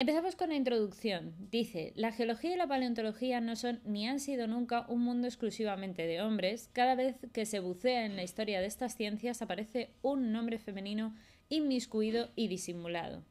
Empezamos con la introducción. Dice, la geología y la paleontología no son ni han sido nunca un mundo exclusivamente de hombres. Cada vez que se bucea en la historia de estas ciencias aparece un nombre femenino inmiscuido y disimulado.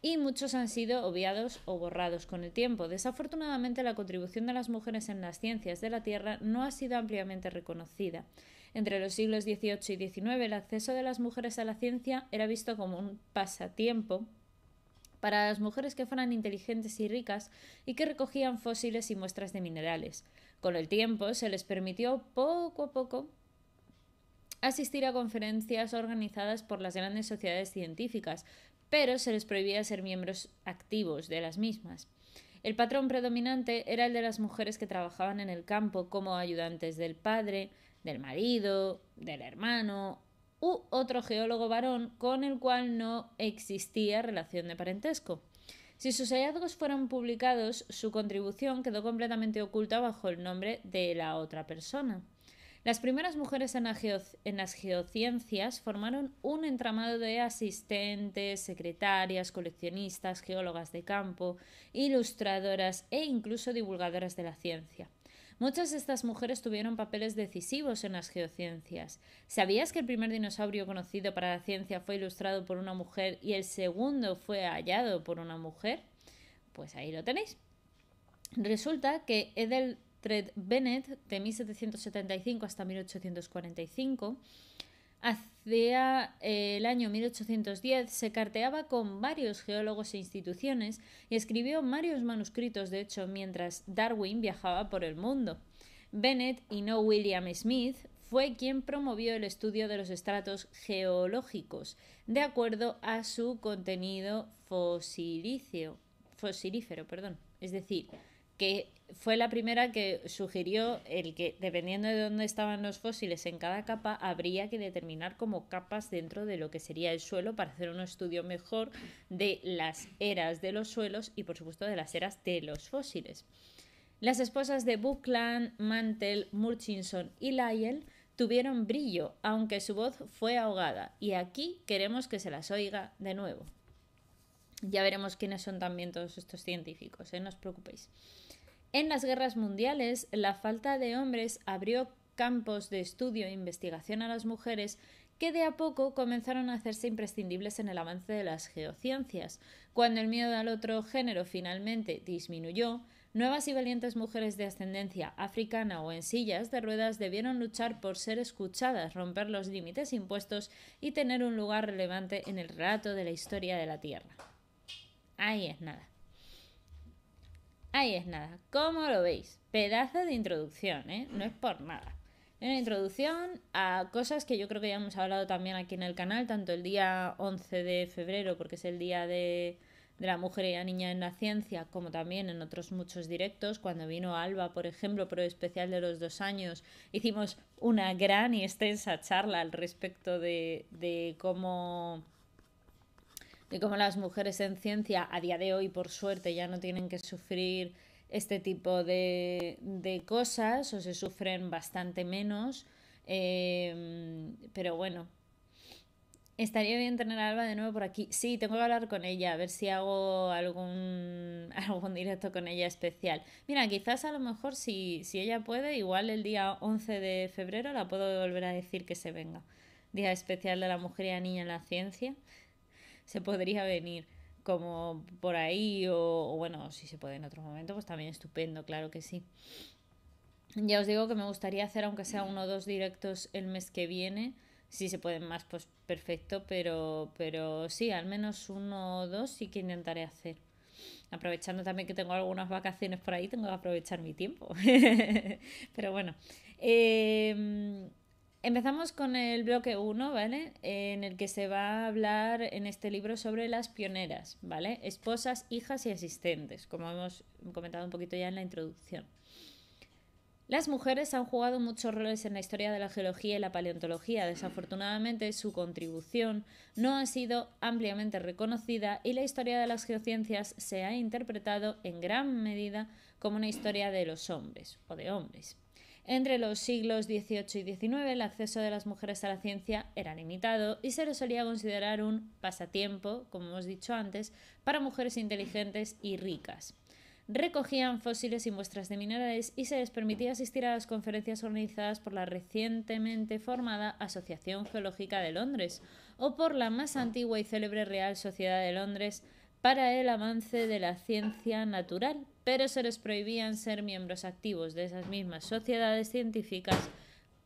Y muchos han sido obviados o borrados con el tiempo. Desafortunadamente la contribución de las mujeres en las ciencias de la Tierra no ha sido ampliamente reconocida. Entre los siglos XVIII y XIX el acceso de las mujeres a la ciencia era visto como un pasatiempo para las mujeres que fueran inteligentes y ricas y que recogían fósiles y muestras de minerales. Con el tiempo se les permitió poco a poco asistir a conferencias organizadas por las grandes sociedades científicas, pero se les prohibía ser miembros activos de las mismas. El patrón predominante era el de las mujeres que trabajaban en el campo como ayudantes del padre, del marido, del hermano u otro geólogo varón con el cual no existía relación de parentesco. Si sus hallazgos fueron publicados, su contribución quedó completamente oculta bajo el nombre de la otra persona. Las primeras mujeres en, las geociencias formaron un entramado de asistentes, secretarias, coleccionistas, geólogas de campo, ilustradoras e incluso divulgadoras de la ciencia. Muchas de estas mujeres tuvieron papeles decisivos en las geociencias. ¿Sabías que el primer dinosaurio conocido para la ciencia fue ilustrado por una mujer y el segundo fue hallado por una mujer? Pues ahí lo tenéis. Resulta que Edel Bennett, de 1775 hasta 1845, Hacia eh, el año 1810 se carteaba con varios geólogos e instituciones y escribió varios manuscritos, de hecho, mientras Darwin viajaba por el mundo. Bennett y no William Smith fue quien promovió el estudio de los estratos geológicos, de acuerdo a su contenido fosilífero, perdón, es decir, que fue la primera que sugirió el que, dependiendo de dónde estaban los fósiles en cada capa, habría que determinar como capas dentro de lo que sería el suelo para hacer un estudio mejor de las eras de los suelos y, por supuesto, de las eras de los fósiles. Las esposas de Buckland, Mantell, Murchison y Lyell tuvieron brillo, aunque su voz fue ahogada, y aquí queremos que se las oiga de nuevo. Ya veremos quiénes son también todos estos científicos, ¿eh? no os preocupéis. En las guerras mundiales, la falta de hombres abrió campos de estudio e investigación a las mujeres que de a poco comenzaron a hacerse imprescindibles en el avance de las geociencias. Cuando el miedo al otro género finalmente disminuyó, nuevas y valientes mujeres de ascendencia africana o en sillas de ruedas debieron luchar por ser escuchadas, romper los límites impuestos y tener un lugar relevante en el relato de la historia de la Tierra. Ahí es nada. Ahí es nada. ¿Cómo lo veis? Pedazo de introducción, ¿eh? No es por nada. Una introducción a cosas que yo creo que ya hemos hablado también aquí en el canal, tanto el día 11 de febrero, porque es el día de, la mujer y la niña en la ciencia, como también en otros muchos directos. Cuando vino Alba, por ejemplo, pro especial de los dos años, hicimos una gran y extensa charla al respecto de cómo y como las mujeres en ciencia a día de hoy, por suerte, ya no tienen que sufrir este tipo de, cosas o se sufren bastante menos. Em, pero bueno, Estaría bien tener a Alba de nuevo por aquí. Sí, tengo que hablar con ella, a ver si hago algún, directo con ella especial. Mira, quizás a lo mejor si, si ella puede, igual el día 11 de febrero la puedo volver a decir que se venga. Día especial de la mujer y la niña en la ciencia se podría venir como por ahí o, bueno, si se puede en otro momento, pues también estupendo, claro que sí. Ya os digo que me gustaría hacer aunque sea uno o dos directos el mes que viene. Si se pueden más, pues perfecto, pero, pero sí, al menos uno o dos sí que intentaré hacer. Aprovechando también que tengo algunas vacaciones por ahí, tengo que aprovechar mi tiempo. pero bueno. Em, Empezamos con el bloque 1, ¿vale? En el que se va a hablar en este libro sobre las pioneras, ¿vale? Esposas, hijas y asistentes, como hemos comentado un poquito ya en la introducción. Las mujeres han jugado muchos roles en la historia de la geología y la paleontología. Desafortunadamente, su contribución no ha sido ampliamente reconocida y la historia de las geociencias se ha interpretado en gran medida como una historia de los hombres o de hombres. Entre los siglos XVIII y XIX el acceso de las mujeres a la ciencia era limitado y se les solía considerar un pasatiempo, como hemos dicho antes, para mujeres inteligentes y ricas. Recogían fósiles y muestras de minerales y se les permitía asistir a las conferencias organizadas por la recientemente formada Asociación Geológica de Londres o por la más antigua y célebre Real Sociedad de Londres para el avance de la ciencia natural pero se les prohibían ser miembros activos de esas mismas sociedades científicas,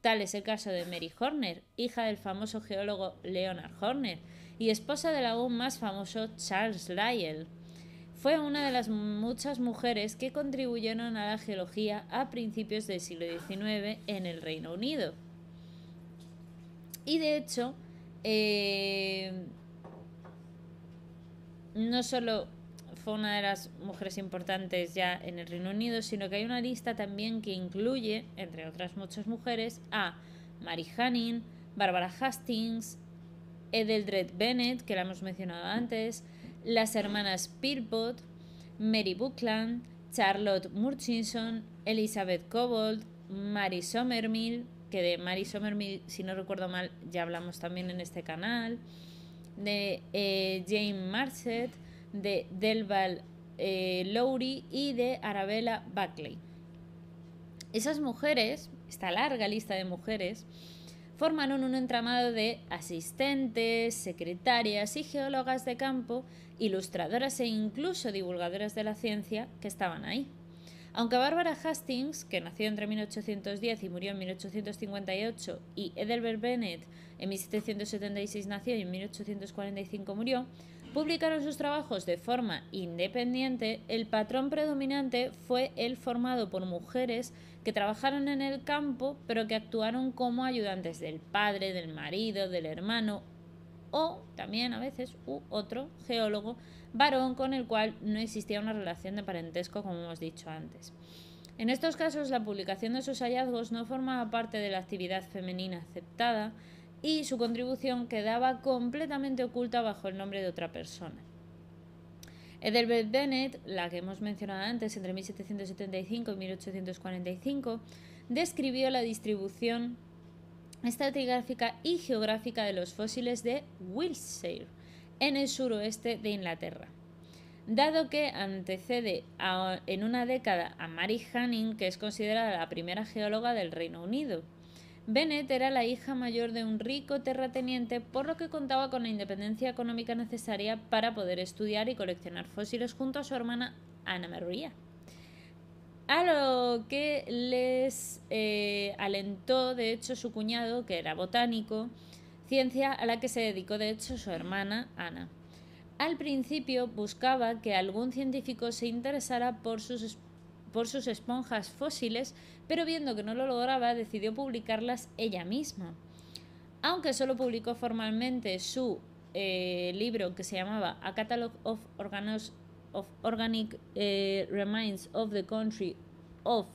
tal es el caso de Mary Horner, hija del famoso geólogo Leonard Horner y esposa del aún más famoso Charles Lyell. Fue una de las muchas mujeres que contribuyeron a la geología a principios del siglo XIX en el Reino Unido. Y de hecho, eh, no solo fue una de las mujeres importantes ya en el Reino Unido, sino que hay una lista también que incluye, entre otras muchas mujeres, a Mary Hanning, Barbara Hastings, Edeldred Bennett, que la hemos mencionado antes, las hermanas Pierpont, Mary Buckland, Charlotte Murchison, Elizabeth Cobold, Mary Somerville, que de Mary Somerville, si no recuerdo mal, ya hablamos también en este canal, de eh, Jane Marchett, de Delval eh, Lowry y de Arabella Buckley. Esas mujeres, esta larga lista de mujeres, formaron un entramado de asistentes, secretarias y geólogas de campo, ilustradoras e incluso divulgadoras de la ciencia que estaban ahí. Aunque Barbara Hastings, que nació entre 1810 y murió en 1858, y Edelbert Bennett en 1776 nació y en 1845 murió, publicaron sus trabajos de forma independiente, el patrón predominante fue el formado por mujeres que trabajaron en el campo pero que actuaron como ayudantes del padre, del marido, del hermano o también a veces u otro geólogo varón con el cual no existía una relación de parentesco como hemos dicho antes. En estos casos la publicación de sus hallazgos no formaba parte de la actividad femenina aceptada, y su contribución quedaba completamente oculta bajo el nombre de otra persona. Edelbert Bennett, la que hemos mencionado antes, entre 1775 y 1845, describió la distribución estratigráfica y geográfica de los fósiles de Wiltshire, en el suroeste de Inglaterra. Dado que antecede en una década a Mary Hanning, que es considerada la primera geóloga del Reino Unido, Bennett era la hija mayor de un rico terrateniente, por lo que contaba con la independencia económica necesaria para poder estudiar y coleccionar fósiles junto a su hermana Ana María. A lo que les eh, alentó, de hecho, su cuñado, que era botánico, ciencia a la que se dedicó, de hecho, su hermana Ana. Al principio buscaba que algún científico se interesara por sus por sus esponjas fósiles, pero viendo que no lo lograba, decidió publicarlas ella misma. Aunque solo publicó formalmente su eh, libro que se llamaba A Catalogue of, of Organic eh, Remains of the Country of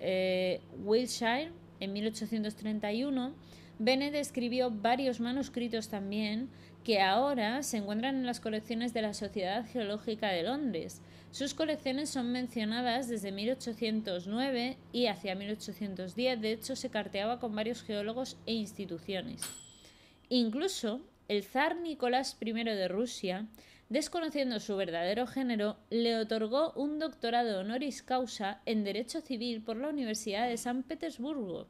eh, Wiltshire en 1831, Bennett escribió varios manuscritos también que ahora se encuentran en las colecciones de la Sociedad Geológica de Londres, sus colecciones son mencionadas desde 1809 y hacia 1810, de hecho, se carteaba con varios geólogos e instituciones. Incluso el zar Nicolás I de Rusia, desconociendo su verdadero género, le otorgó un doctorado honoris causa en Derecho Civil por la Universidad de San Petersburgo,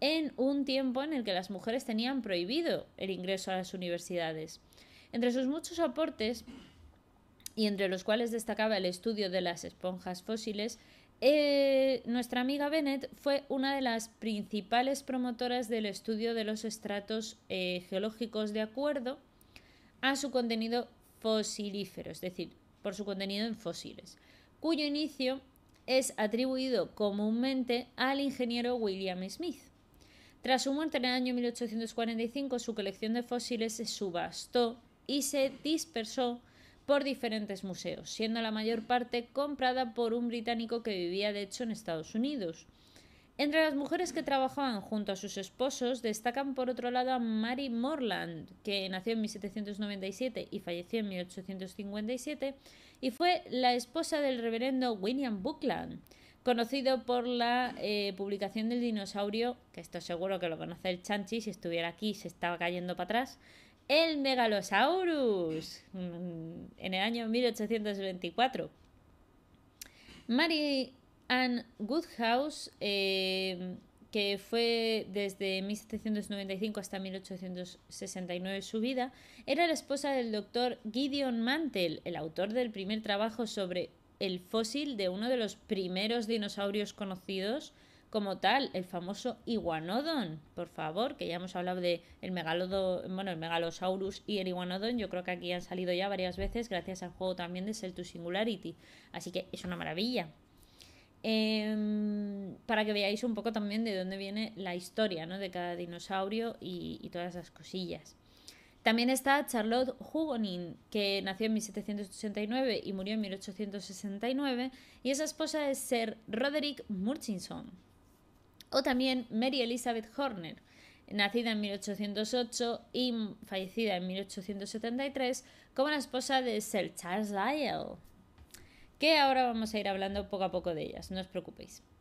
en un tiempo en el que las mujeres tenían prohibido el ingreso a las universidades. Entre sus muchos aportes y entre los cuales destacaba el estudio de las esponjas fósiles, eh, nuestra amiga Bennett fue una de las principales promotoras del estudio de los estratos eh, geológicos de acuerdo a su contenido fosilífero, es decir, por su contenido en fósiles, cuyo inicio es atribuido comúnmente al ingeniero William Smith. Tras su muerte en el año 1845, su colección de fósiles se subastó y se dispersó por diferentes museos, siendo la mayor parte comprada por un británico que vivía de hecho en Estados Unidos. Entre las mujeres que trabajaban junto a sus esposos destacan por otro lado a Mary Morland, que nació en 1797 y falleció en 1857, y fue la esposa del reverendo William Buckland, conocido por la eh, publicación del dinosaurio, que esto seguro que lo conoce el Chanchi, si estuviera aquí se estaba cayendo para atrás, el Megalosaurus mm, en el año 1824. Mary Ann Goodhouse, eh, que fue desde 1795 hasta 1869 su vida, era la esposa del doctor Gideon Mantell, el autor del primer trabajo sobre el fósil de uno de los primeros dinosaurios conocidos, como tal, el famoso iguanodon, por favor, que ya hemos hablado de el megalodo, bueno, el megalosaurus y el iguanodon, yo creo que aquí han salido ya varias veces gracias al juego también de Cell to Singularity, así que es una maravilla. Em, para que veáis un poco también de dónde viene la historia ¿no? de cada dinosaurio y, todas esas cosillas. También está Charlotte Hugonin, que nació en 1789 y murió en 1869, y esa esposa de Sir Roderick Murchison o también Mary Elizabeth Horner, nacida en 1808 y fallecida en 1873, como la esposa de Sir Charles Lyell, que ahora vamos a ir hablando poco a poco de ellas, no os preocupéis.